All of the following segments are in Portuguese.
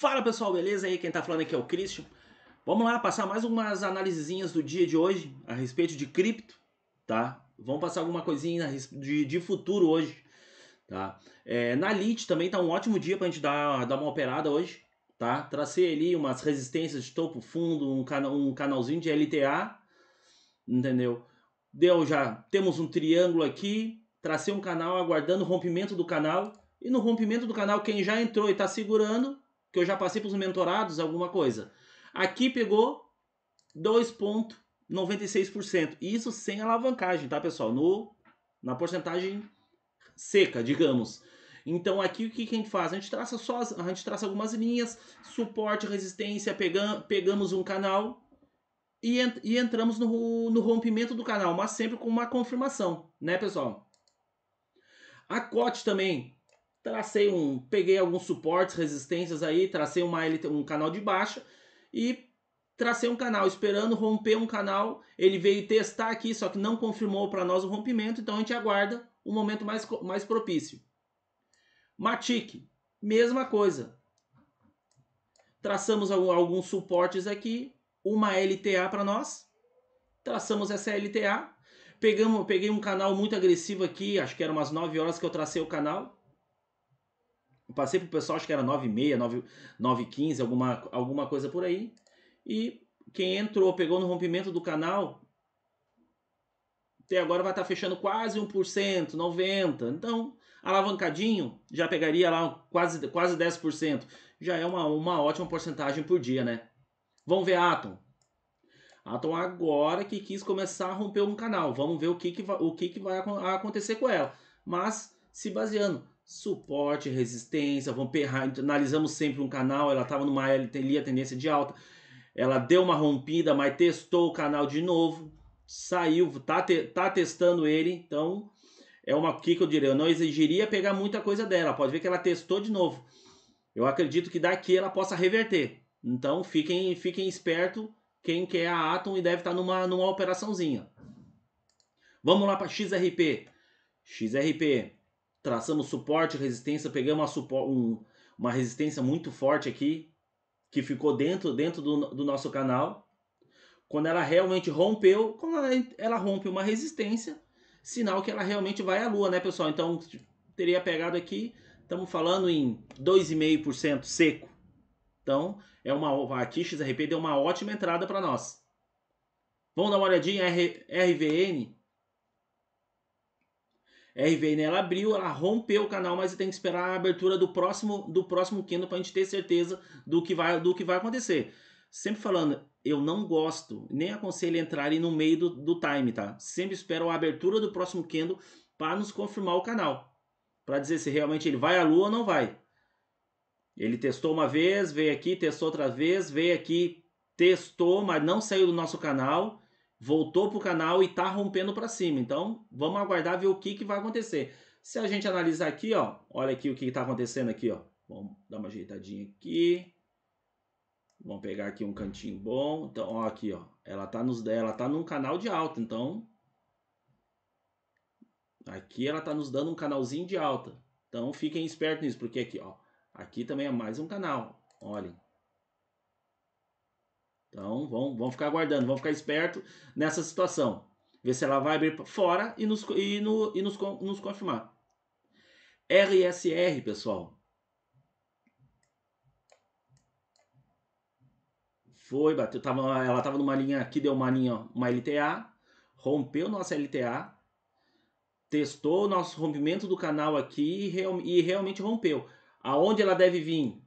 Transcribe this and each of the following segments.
Fala pessoal, beleza? aí quem tá falando aqui é o Christian. Vamos lá passar mais umas análises do dia de hoje a respeito de cripto, tá? Vamos passar alguma coisinha de, de futuro hoje, tá? É, na LIT também tá um ótimo dia pra gente dar, dar uma operada hoje, tá? Tracei ali umas resistências de topo fundo, um, cana um canalzinho de LTA, entendeu? Deu já, temos um triângulo aqui, tracei um canal aguardando o rompimento do canal, e no rompimento do canal quem já entrou e tá segurando que eu já passei para os mentorados alguma coisa. Aqui pegou 2,96%. Isso sem alavancagem, tá, pessoal? No, na porcentagem seca, digamos. Então aqui o que, a gente faz? A gente traça só, a gente traça algumas linhas, suporte, resistência, pegam, pegamos um canal e, ent, e entramos no, no rompimento do canal, mas sempre com uma confirmação, né, pessoal? A COT também, tracei um, peguei alguns suportes, resistências aí, tracei uma LT, um canal de baixa e tracei um canal, esperando romper um canal. Ele veio testar aqui, só que não confirmou para nós o rompimento, então a gente aguarda um momento mais, mais propício. Matic, mesma coisa. Traçamos algum, alguns suportes aqui, uma LTA para nós. Traçamos essa LTA. Pegamos, peguei um canal muito agressivo aqui, acho que era umas 9 horas que eu tracei o canal eu passei pro pessoal, acho que era 9h30, 9, 9 alguma, alguma coisa por aí. E quem entrou, pegou no rompimento do canal, até agora vai estar tá fechando quase 1%, 90%. Então, alavancadinho, já pegaria lá quase, quase 10%. Já é uma, uma ótima porcentagem por dia, né? Vamos ver a Atom. Atom agora que quis começar a romper um canal. Vamos ver o que, que, o que, que vai acontecer com ela. Mas, se baseando suporte, resistência, vamos perrar então, analisamos sempre um canal, ela estava numa linha tendência de alta, ela deu uma rompida, mas testou o canal de novo, saiu, tá, te, tá testando ele, então é uma que eu diria, eu não exigiria pegar muita coisa dela, pode ver que ela testou de novo. Eu acredito que daqui ela possa reverter. Então fiquem, fiquem esperto quem quer a Atom e deve estar tá numa, numa operaçãozinha. Vamos lá para XRP. XRP traçamos suporte, resistência, pegamos uma, um, uma resistência muito forte aqui, que ficou dentro, dentro do, do nosso canal. Quando ela realmente rompeu, quando ela, ela rompe uma resistência, sinal que ela realmente vai à lua, né, pessoal? Então, teria pegado aqui, estamos falando em 2,5% seco. Então, é uma, a TXRP deu uma ótima entrada para nós. Vamos dar uma olhadinha, R, RVN, RVN ela abriu, ela rompeu o canal, mas tem que esperar a abertura do próximo do próximo Kendo para a gente ter certeza do que vai do que vai acontecer. Sempre falando, eu não gosto, nem aconselho entrarem no meio do, do time, tá? Sempre espero a abertura do próximo Kendo para nos confirmar o canal, para dizer se realmente ele vai à lua ou não vai. Ele testou uma vez, veio aqui, testou outra vez, veio aqui, testou, mas não saiu do nosso canal voltou pro canal e tá rompendo para cima. Então, vamos aguardar ver o que, que vai acontecer. Se a gente analisar aqui, ó, olha aqui o que, que tá acontecendo aqui, ó. Vamos dar uma ajeitadinha aqui. Vamos pegar aqui um cantinho bom. Então, ó, aqui, ó. Ela tá nos ela tá num canal de alta, então aqui ela tá nos dando um canalzinho de alta. Então fiquem espertos nisso, porque aqui, ó, aqui também é mais um canal. Olhem. Então vão, vão ficar aguardando, vão ficar esperto nessa situação. Ver se ela vai abrir fora e nos, e no, e nos, nos confirmar. RSR, pessoal. Foi, bateu. Tava, ela estava numa linha aqui, deu uma linha, uma LTA. Rompeu nossa LTA. Testou o nosso rompimento do canal aqui e, real, e realmente rompeu. Aonde ela deve vir?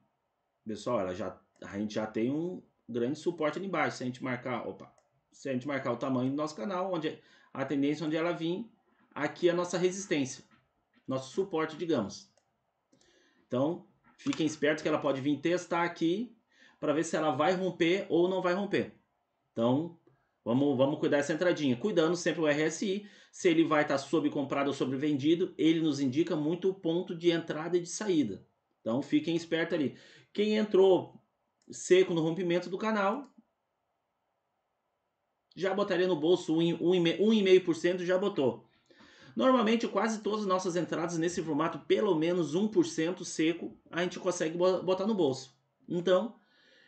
Pessoal, ela já, a gente já tem um, grande suporte ali embaixo. Se a gente marcar, opa, se a gente marcar o tamanho do nosso canal, onde a tendência onde ela vir, aqui é a nossa resistência, nosso suporte, digamos. Então, fiquem espertos que ela pode vir testar aqui para ver se ela vai romper ou não vai romper. Então, vamos, vamos cuidar dessa entradinha. Cuidando sempre o RSI, se ele vai estar tá sob comprado ou sobre vendido, ele nos indica muito o ponto de entrada e de saída. Então, fiquem espertos ali. Quem entrou seco no rompimento do canal, já botaria no bolso 1,5%, já botou. Normalmente, quase todas as nossas entradas nesse formato, pelo menos 1% seco, a gente consegue botar no bolso. Então,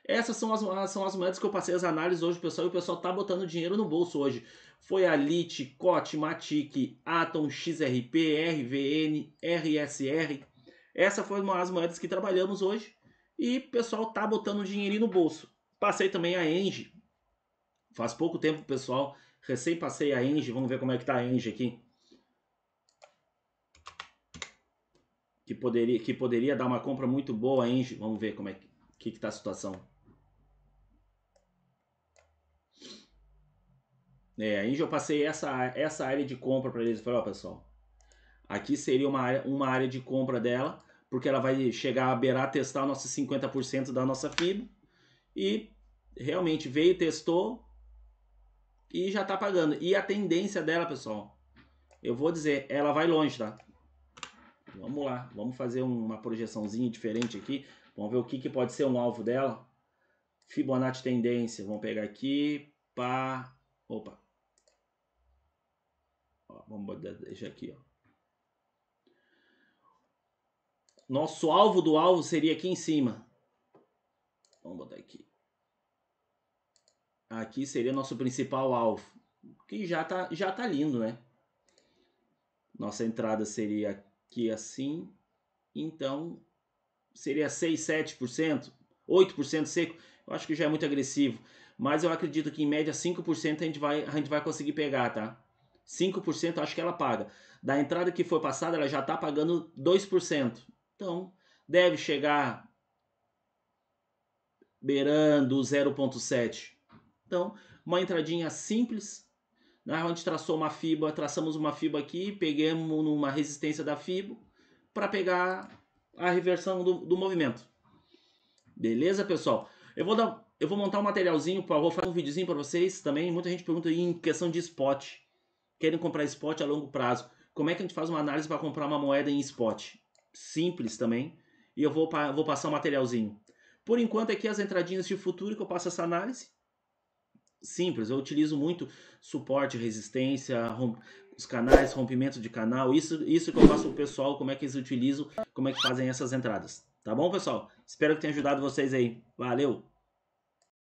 essas são as, são as moedas que eu passei as análises hoje, pessoal, e o pessoal tá botando dinheiro no bolso hoje. Foi a LIT, COT, MATIC, ATOM, XRP, RVN, RSR. Essa foram as moedas que trabalhamos hoje. E o pessoal tá botando um dinheirinho no bolso. Passei também a Engie. Faz pouco tempo, pessoal. Recém passei a Engie. Vamos ver como é que tá a Engie aqui. Que poderia, que poderia dar uma compra muito boa a Engie. Vamos ver como é que, que, que tá a situação. É, a Engie eu passei essa, essa área de compra para eles. Falei, ó, pessoal, aqui seria uma área, uma área de compra dela porque ela vai chegar a beirar testar nossos 50% da nossa FIB. E realmente veio, testou e já está pagando. E a tendência dela, pessoal, eu vou dizer, ela vai longe, tá? Vamos lá, vamos fazer uma projeçãozinha diferente aqui. Vamos ver o que, que pode ser um alvo dela. Fibonacci tendência, vamos pegar aqui, pá, opa. Ó, vamos deixar aqui, ó. Nosso alvo do alvo seria aqui em cima. Vamos botar aqui. Aqui seria nosso principal alvo. Que já tá, já tá lindo, né? Nossa entrada seria aqui assim. Então, seria 6, 7%, 8% seco. Eu acho que já é muito agressivo. Mas eu acredito que em média 5% a gente vai, a gente vai conseguir pegar, tá? 5% acho que ela paga. Da entrada que foi passada, ela já tá pagando 2%. Então, deve chegar beirando 0,7. Então, uma entradinha simples, né, onde traçou uma fibra, traçamos uma fibra aqui, pegamos uma resistência da fibra para pegar a reversão do, do, movimento. Beleza, pessoal? Eu vou dar, eu vou montar um materialzinho, vou fazer um videozinho para vocês também. Muita gente pergunta em questão de spot. Querem comprar spot a longo prazo. Como é que a gente faz uma análise para comprar uma moeda em spot? simples também. E eu vou, vou passar o um materialzinho. Por enquanto, aqui as entradinhas de futuro que eu passo essa análise. Simples, eu utilizo muito suporte, resistência, romp... os canais, rompimento de canal. Isso, isso que eu passo pro pessoal, como é que eles utilizam, como é que fazem essas entradas. Tá bom, pessoal? Espero que tenha ajudado vocês aí. Valeu!